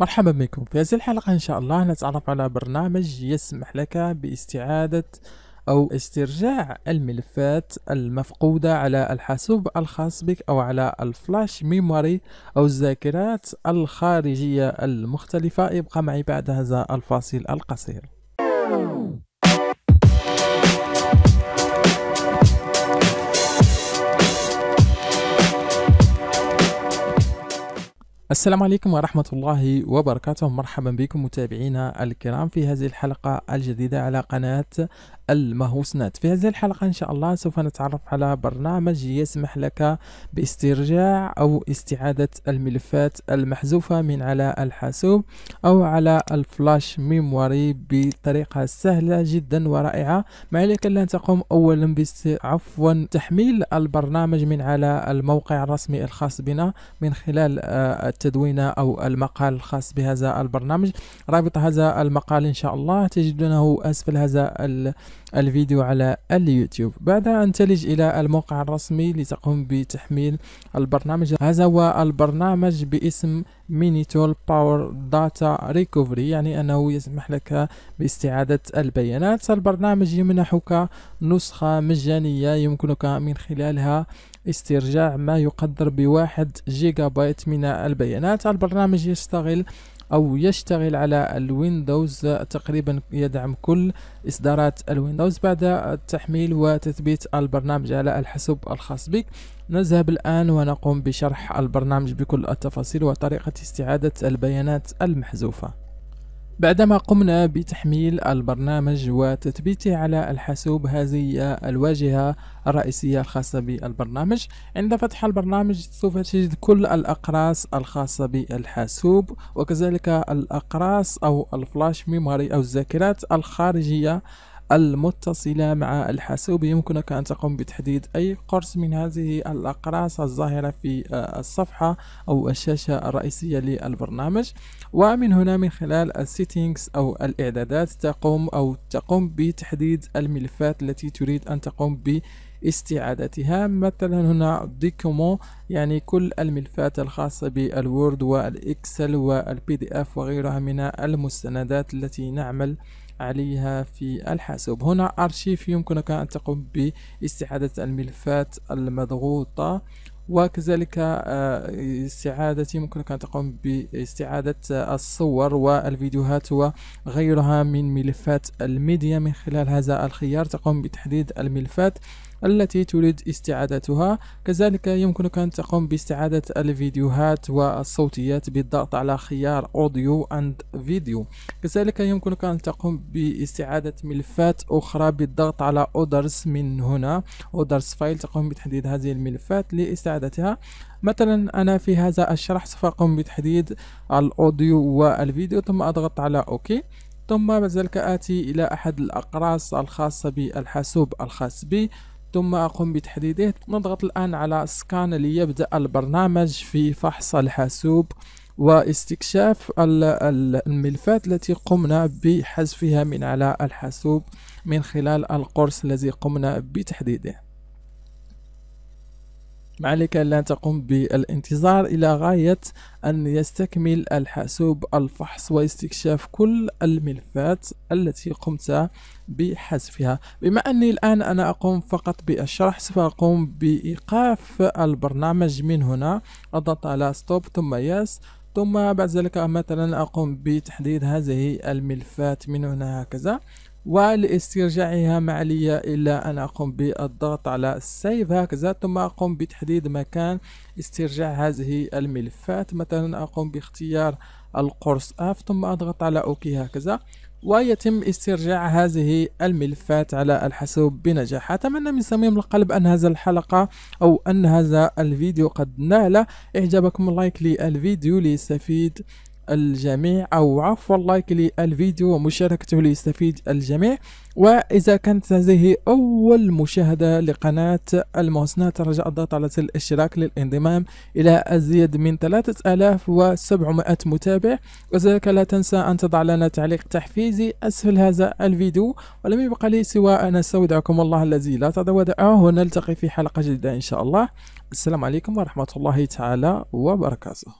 مرحبا بكم في هذه الحلقة إن شاء الله نتعرف على برنامج يسمح لك باستعادة أو استرجاع الملفات المفقودة على الحاسوب الخاص بك أو على الفلاش ميموري أو الذاكرات الخارجية المختلفة ابقى معي بعد هذا الفاصل القصير السلام عليكم ورحمة الله وبركاته مرحبا بكم متابعينا الكرام في هذه الحلقة الجديدة على قناة المهوسنات في هذه الحلقة إن شاء الله سوف نتعرف على برنامج يسمح لك باسترجاع أو استعادة الملفات المحذوفة من على الحاسوب أو على الفلاش ميموري بطريقة سهلة جدا ورائعة ما عليك ألا تقوم أولا بست... عفوا تحميل البرنامج من على الموقع الرسمي الخاص بنا من خلال آه، التدوينة أو المقال الخاص بهذا البرنامج رابط هذا المقال إن شاء الله تجدونه أسفل هذا ال... الفيديو على اليوتيوب بعدها أن تلج إلى الموقع الرسمي لتقوم بتحميل البرنامج هذا هو البرنامج باسم مينيتول باور داتا ريكوفري يعني أنه يسمح لك باستعادة البيانات البرنامج يمنحك نسخة مجانية يمكنك من خلالها استرجاع ما يقدر بواحد جيجا بايت من البيانات البرنامج يشتغل او يشتغل على الويندوز تقريبا يدعم كل اصدارات الويندوز بعد التحميل وتثبيت البرنامج على الحاسوب الخاص بك نذهب الآن ونقوم بشرح البرنامج بكل التفاصيل وطريقة استعادة البيانات المحذوفة بعدما قمنا بتحميل البرنامج وتثبيته على الحاسوب هذه الواجهة الرئيسية الخاصة بالبرنامج عند فتح البرنامج سوف تجد كل الأقراص الخاصة بالحاسوب وكذلك الأقراص أو الفلاش ميموري أو الذاكرات الخارجية المتصلة مع الحاسوب يمكنك أن تقوم بتحديد أي قرص من هذه الأقراص الظاهرة في آه، الصفحة أو الشاشة الرئيسية للبرنامج ومن هنا من خلال السيتينجز أو الإعدادات تقوم أو تقوم بتحديد الملفات التي تريد أن تقوم ب استعادتها مثلا هنا ديكومو يعني كل الملفات الخاصة بالوورد والإكسل والبي دي اف وغيرها من المستندات التي نعمل عليها في الحاسوب هنا أرشيف يمكنك أن تقوم باستعادة الملفات المضغوطة وكذلك آه، استعادة يمكنك أن تقوم باستعادة الصور والفيديوهات وغيرها من ملفات الميديا من خلال هذا الخيار تقوم بتحديد الملفات التي تريد استعادتها كذلك يمكنك أن تقوم باستعادة الفيديوهات والصوتيات بالضغط على خيار أوديو أند فيديو كذلك يمكنك أن تقوم باستعادة ملفات أخرى بالضغط على أودرز من هنا أودرز فايل تقوم بتحديد هذه الملفات لاستعادتها مثلا أنا في هذا الشرح سوف أقوم بتحديد الأوديو والفيديو ثم أضغط على أوكي ثم بعد ذلك آتي إلى أحد الأقراص الخاصة بالحاسوب الخاص بي ثم أقوم بتحديده نضغط الآن على سكان ليبدأ البرنامج في فحص الحاسوب واستكشاف الملفات التي قمنا بحذفها من على الحاسوب من خلال القرص الذي قمنا بتحديده ما عليك ألا تقوم بالانتظار إلى غاية أن يستكمل الحاسوب الفحص واستكشاف كل الملفات التي قمت بحذفها بما أني الآن أنا أقوم فقط بالشرح سوف أقوم بإيقاف البرنامج من هنا أضغط على ستوب ثم يس ثم بعد ذلك مثلا أقوم بتحديد هذه الملفات من هنا هكذا ولاسترجاعها معلية إلا أن أقوم بالضغط على سيف هكذا ثم أقوم بتحديد مكان استرجاع هذه الملفات مثلا أقوم باختيار القرص اف ثم أضغط على اوكي هكذا ويتم استرجاع هذه الملفات على الحاسوب بنجاح أتمنى من صميم القلب أن هذا الحلقة أو أن هذا الفيديو قد نال إعجابكم اللايك للفيديو ليستفيد الجميع أو عفوا لايك للفيديو ومشاركته ليستفيد الجميع وإذا كانت هذه أول مشاهدة لقناة المحسنات رجاء الضغط على زر الاشتراك للانضمام إلى أزيد من 3700 متابع وذلك لا تنسى أن تضع لنا تعليق تحفيزي أسفل هذا الفيديو ولم يبق لي سوى أن أستودعكم الله الذي لا ودعه ونلتقي في حلقة جديدة إن شاء الله السلام عليكم ورحمة الله تعالى وبركاته